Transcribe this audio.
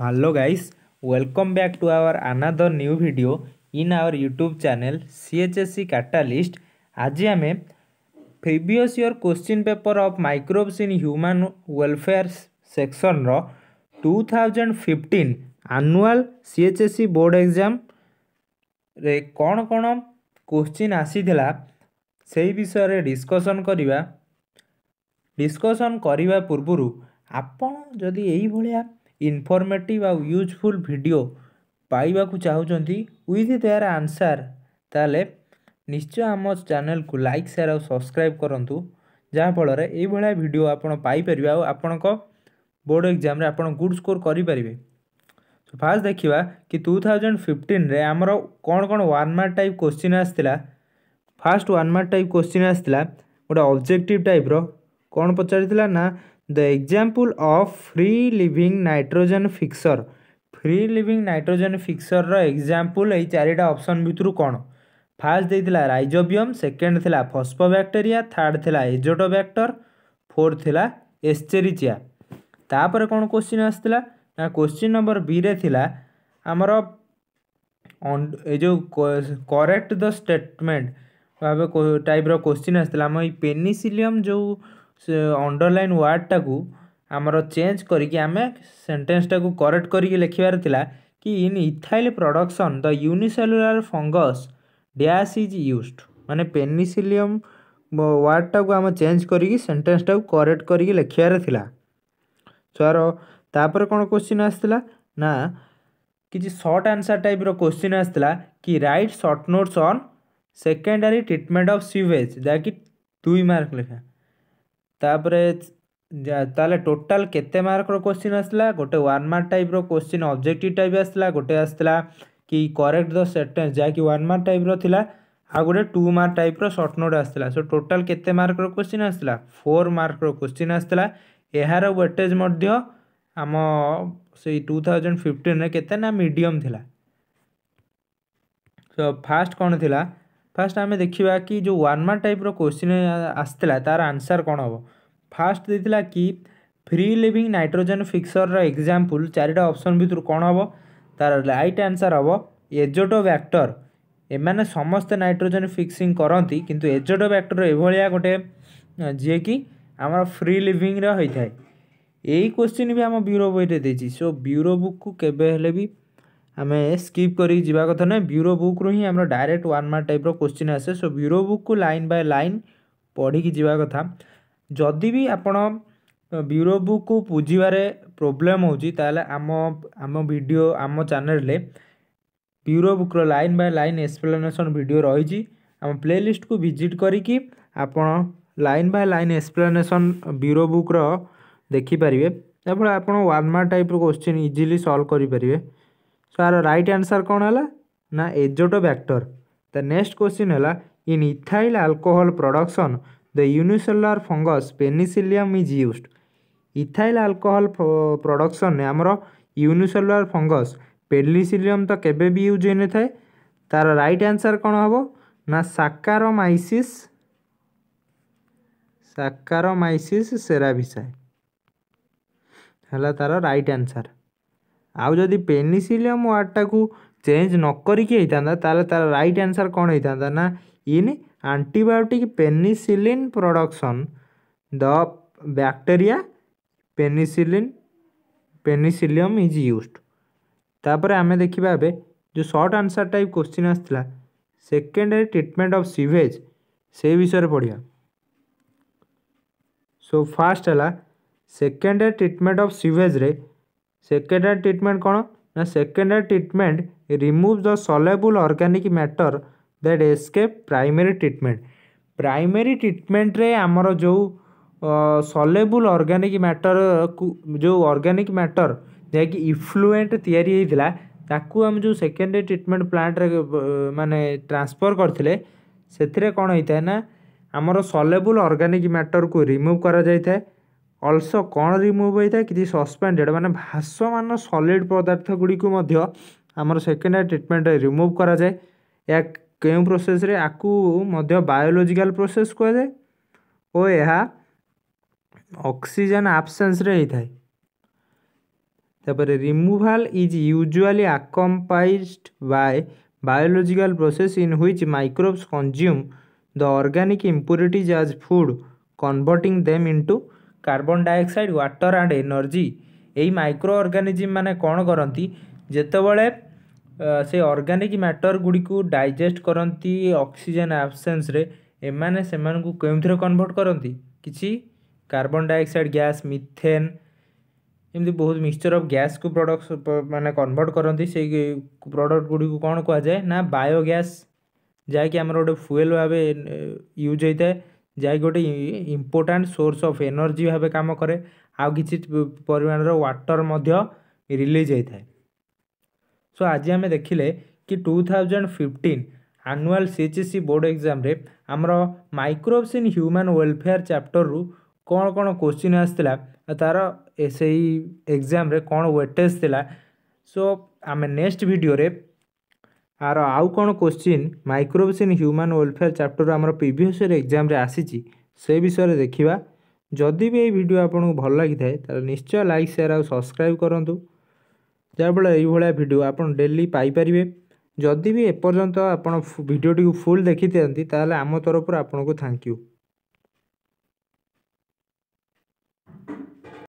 Hello guys welcome back to our another new video in our YouTube channel CHSC catalyst आज आम previous year question paper of microbes in human welfare section रो 2015 annual CHSC board exam रे कौन कौन question आसी विषय discussion करवा discussion करवा पूर्वर आपड़ जदि यही ଇନଫର୍ମେଟିଭ୍ ଆଉ ୟୁଜଫୁଲ୍ ଭିଡ଼ିଓ ପାଇବାକୁ ଚାହୁଁଛନ୍ତି ୱିଥ୍ ଦେୟାର ଆନ୍ସାର୍ ତାହେଲେ ନିଶ୍ଚୟ ଆମ ଚ୍ୟାନେଲ୍କୁ ଲାଇକ୍ ସେୟାର୍ ଆଉ ସବସ୍କ୍ରାଇବ୍ କରନ୍ତୁ ଯାହାଫଳରେ ଏଇଭଳିଆ ଭିଡ଼ିଓ ଆପଣ ପାଇପାରିବେ ଆଉ ଆପଣଙ୍କ ବୋର୍ଡ଼ ଏକ୍ଜାମ୍ରେ ଆପଣ ଗୁଡ଼୍ ସ୍କୋର୍ କରିପାରିବେ ଫାର୍ଷ୍ଟ ଦେଖିବା କି ଟୁ ଥାଉଜେଣ୍ଡ ଫିଫ୍ଟିନ୍ରେ ଆମର କ'ଣ କ'ଣ ୱାନ୍ ମାର୍କ ଟାଇପ୍ କୋଶ୍ଚିନ୍ ଆସିଥିଲା first one mark type question ଆସିଥିଲା ଗୋଟେ ଅବଜେକ୍ଟିଭ୍ ଟାଇପ୍ର କ'ଣ ପଚାରିଥିଲା ନା The example of free living nitrogen fixer. Free living nitrogen fixer ର example ଏଇ ଚାରିଟା ଅପସନ୍ ଭିତରୁ କ'ଣ ଫାର୍ଷ୍ଟ ଦେଇଥିଲା ରାଇଜୋବିୟମ୍ ସେକେଣ୍ଡ ଥିଲା ଫସ୍ଫୋବ୍ୟାକ୍ଟେରିଆ ଥାର୍ଡ଼ ଥିଲା ଏଜୋଟୋବ୍ୟାକ୍ଟର ଫୋର୍ଥ ଥିଲା ଏସ୍ଚେରିଚିଆ ତାପରେ କ'ଣ କୋଶ୍ଚିନ୍ ଆସିଥିଲା ନା କୋଶ୍ଚିନ୍ ନମ୍ବର ବିରେ ଥିଲା ଆମର ଏ ଯେଉଁ କରେକ୍ଟ ଦ ଷ୍ଟେଟମେଣ୍ଟ ଭାବେ ଟାଇପ୍ର କୋଶ୍ଚିନ୍ ଆସିଥିଲା ଆମ ଏଇ ପେନିସିଲିୟମ୍ ଯେଉଁ से अंडरलाइन वार्डटा को आमर चेज करेन्टेन्सटा को करेक्ट करेखार कि in ethyl production the unicellular fungus dash is use मैंने पेनिसिलियम वार्डटा को आम चेज करेन्टेन्सटा को करेक्ट करेखार सर तापर कौन क्वेश्चन आसला ना कि सर्ट आंसर टाइप रोश्चिन् आसला कि write short notes on secondary treatment of sewage जैक दुई मार्क लिखा ତାପରେ ତାହେଲେ ଟୋଟାଲ୍ କେତେ ମାର୍କର କୋଶ୍ଚିନ୍ ଆସିଲା ଗୋଟେ ୱାନ୍ ମାର୍କ ଟାଇପ୍ର କୋଶ୍ଚିନ୍ ଅବଜେକ୍ଟିଭ୍ ଟାଇପ୍ ଆସିଲା ଗୋଟେ ଆସିଥିଲା କି କରେକ୍ଟ ଦ ସେଣ୍ଟେନ୍ସ ଯାହାକି ୱାନ୍ ମାର୍କ ଟାଇପ୍ର ଥିଲା ଆଉ ଗୋଟେ ଟୁ ମାର୍କ ଟାଇପ୍ର ସର୍ଟ ନୋଟ୍ ଆସିଥିଲା ସୋ ଟୋଟାଲ୍ କେତେ ମାର୍କର କୋଶ୍ଚିନ୍ ଆସିଲା ଫୋର୍ ମାର୍କର କୋଶ୍ଚିନ୍ ଆସିଥିଲା ଏହାର ୱେଟେଜ୍ ମଧ୍ୟ ଆମ ସେଇ ଟୁ ଥାଉଜେଣ୍ଡ ଫିଫ୍ଟିନ୍ରେ କେତେ ନା ମିଡ଼ିୟମ୍ ଥିଲା ସୋ ଫାର୍ଷ୍ଟ କ'ଣ ଥିଲା ଫାଷ୍ଟ ଆମେ ଦେଖିବା କି ଯେଉଁ ୱାର୍ମାର ଟାଇପ୍ର କୋଶ୍ଚିନ୍ ଆସିଥିଲା ତାର ଆନ୍ସର୍ କ'ଣ ହେବ ଫାଷ୍ଟ ଦେଇଥିଲା କି ଫ୍ରି ଲିଭିଂ ନାଇଟ୍ରୋଜେନ୍ ଫିକ୍ସର୍ର ଏକ୍ଜାମ୍ପଲ୍ ଚାରିଟା ଅପସନ୍ ଭିତରୁ କ'ଣ ହେବ ତାର ରାଇଟ୍ ଆନ୍ସର୍ ହେବ ଏଜୋଟୋ ବ୍ୟାକ୍ଟର ଏମାନେ ସମସ୍ତେ ନାଇଟ୍ରୋଜେନ୍ ଫିକ୍ସିଂ କରନ୍ତି କିନ୍ତୁ ଏଜୋଟୋ ବ୍ୟାକ୍ଟର ଏଭଳିଆ ଗୋଟେ ଯିଏକି ଆମର ଫ୍ରି ଲିଭିଂର ହୋଇଥାଏ ଏଇ କୋଶ୍ଚିନ୍ ବି ଆମ ବ୍ୟୁରୋ ବହିରେ ଦେଇଛି ସୋ ବ୍ୟୁରୋ ବୁକ୍କୁ କେବେ ହେଲେ ବି आम स्कीप कर कथा ना ब्यूरो बुक रु हिं direct one mark type question आसे सो ब्यूरो बुक को लाइन बाय लाइन पढ़ी जावा कथा जदि भी आपण ब्यूरो बुक को बुझीबार प्रोब्लेम होम आम भिड आम चेल bureau book line by line explanation भिड रही आम प्ले लिस्ट को भिजिट करी आप line by line explanation bureau ବୁକ୍ର ଦେଖିପାରିବେ ଯାହାଫଳରେ ଆପଣ ୱାନ୍ ମାର୍କ ଟାଇପ୍ର କୋଶ୍ଚିନ୍ ଇଜିଲି ସଲ୍ଭ सो यार रईट आंसर कौन है ना azotobacter the next question है in ethyl alcohol production the unicellular fungus penicillium is use ethyl alcohol production आमर यूनिसेलर फंगस पेनिसिलियम तो केवे भी यूज होने थाए तार रईट आंसर कौन हम ना साकारमाइसिस साकारमाइसिस सेराभिसाए है तार रईट आंसर ଆଉ ଯଦି ପେନିସିଲିୟମ୍ ୱାର୍ଡ଼ଟାକୁ ଚେଞ୍ଜ ନ କରିକି ହେଇଥାନ୍ତା ତାହେଲେ ତା'ର ରାଇଟ୍ ଆନ୍ସର୍ କ'ଣ ହେଇଥାନ୍ତା ନା in antibiotic penicillin production the bacteria penicillin penicillium is used ତାପରେ ଆମେ ଦେଖିବା ଏବେ ଯେଉଁ ସର୍ଟ ଆନ୍ସର୍ ଟାଇପ୍ କୋଶ୍ଚିନ୍ ଆସିଥିଲା ସେକେଣ୍ଡାରୀ ଟ୍ରିଟମେଣ୍ଟ ଅଫ୍ ସିଭେଜ୍ ସେ ବିଷୟରେ ପଢ଼ିବା ସୋ ଫାର୍ଷ୍ଟ ହେଲା ସେକେଣ୍ଡାରୀ ଟ୍ରିଟମେଣ୍ଟ ଅଫ୍ ସିଭେଜ୍ରେ ସେକେଣ୍ଡାରୀ ଟ୍ରିଟମେଣ୍ଟ କ'ଣ ନା secondary treatment remove the soluble organic matter that escape primary treatment primary ଟ୍ରିଟମେଣ୍ଟରେ ଆମର ଯେଉଁ ସଲେବୁଲ୍ ଅର୍ଗାନିକ୍ ମ୍ୟାଟର୍କୁ ଯେଉଁ ଅର୍ଗାନିକ୍ ମ୍ୟାଟର୍ ଯାହାକି ଇଫ୍ଲୁଏଣ୍ଟ ତିଆରି ହେଇଥିଲା ତାକୁ ଆମେ ଯେଉଁ ସେକେଣ୍ଡାରୀ ଟ୍ରିଟମେଣ୍ଟ ପ୍ଲାଣ୍ଟରେ ମାନେ ଟ୍ରାନ୍ସଫର୍ କରିଥିଲେ ସେଥିରେ କ'ଣ ହେଇଥାଏ ନା ଆମର ସଲେବୁଲ୍ ଅର୍ଗାନିକ୍ ମ୍ୟାଟର୍କୁ ରିମୁଭ୍ କରାଯାଇଥାଏ ଅଲସୋ କ'ଣ ରିମୁଭ୍ ହୋଇଥାଏ କିଛି ସସ୍ପେଣ୍ଡେଡ଼ ମାନେ ଭାସମାନ ସଲିଡ଼ ପଦାର୍ଥ ଗୁଡ଼ିକୁ ମଧ୍ୟ ଆମର ସେକେଣ୍ଡାରୀ ଟ୍ରିଟମେଣ୍ଟରେ ରିମୁଭ୍ କରାଯାଏ ଏହା କେଉଁ ପ୍ରୋସେସ୍ରେ ଆକୁ ମଧ୍ୟ ବାୟୋଲୋଜିକାଲ୍ ପ୍ରୋସେସ୍ କୁହାଯାଏ ଓ ଏହା ଅକ୍ସିଜେନ୍ ଆବସେନ୍ସରେ ହୋଇଥାଏ ତାପରେ removal is usually accomplished by biological process in which microbes consume the organic impurities as food converting them into carbon dioxide water and energy এই মাইক্রো অর্গানিজম মানে কোণ করতে যেতবে সে অর্গানিক ম্যাটর গুড়ি ডাইজেস্ট করতে অক্সিজেন আবসেন্সরে এমানে সে কেউথে কনভর্ট করতে কিছু কার্বন ডাইঅক্সাইড গ্যাস মিথেন এমনি বহু মিক্সচর অফ গ্যাস কু প্রডক্ট মানে কনভর্ট করতে সেই প্রডক্ট গুড়ি কোণ কুয়া যায় না বায়োগ্যাস যাকে আমার গোটে ফুয়েল ভাবে ইউজ হয়ে থাকে ଯାଇ ଗୋଟେ ଇମ୍ପୋର୍ଟାଣ୍ଟ ସୋର୍ସ ଅଫ୍ ଏନର୍ଜି ଭାବେ କାମ କରେ ଆଉ କିଛି ପରିମାଣର ୱାଟର୍ ମଧ୍ୟ ରିଲିଜ୍ ହୋଇଥାଏ ସୋ ଆଜି ଆମେ ଦେଖିଲେ କି two thousand fifteen annual C H C board ଏକ୍ଜାମ୍ରେ ଆମର ମାଇକ୍ରୋବ୍ସ ଇନ୍ ହ୍ୟୁମାନ୍ ୱେଲଫେୟାର୍ ଚାପ୍ଟରରୁ କ'ଣ କ'ଣ କୋଶ୍ଚିନ୍ ଆସିଥିଲା ତା'ର ସେଇ ଏକ୍ଜାମ୍ରେ କ'ଣ ୱେଟେଜ୍ ଥିଲା ସୋ ଆମେ ନେକ୍ସଟ ଭିଡ଼ିଓରେ ଆର ଆଉ କ'ଣ question microbes in human welfare chapter ଆମର ପ୍ରିଭିୟସ୍ ଇୟର୍ ଏକ୍ଜାମ୍ରେ ଆସିଛି ସେ ବିଷୟରେ ଦେଖିବା ଯଦି ବି ଏଇ ଭିଡ଼ିଓ ଆପଣଙ୍କୁ ଭଲ ଲାଗିଥାଏ ତାହେଲେ ନିଶ୍ଚୟ ଲାଇକ୍ ସେୟାର ଆଉ ସବସ୍କ୍ରାଇବ୍ କରନ୍ତୁ ଯାହାଫଳରେ ଏଇଭଳିଆ ଭିଡ଼ିଓ ଆପଣ ଡେଲି ପାଇପାରିବେ ଯଦି ବି ଏପର୍ଯ୍ୟନ୍ତ ଆପଣ ଭିଡ଼ିଓଟିକୁ ଫୁଲ୍ ଦେଖିଥାନ୍ତି ତାହେଲେ ଆମ ତରଫରୁ ଆପଣଙ୍କୁ ଥ୍ୟାଙ୍କ ୟୁ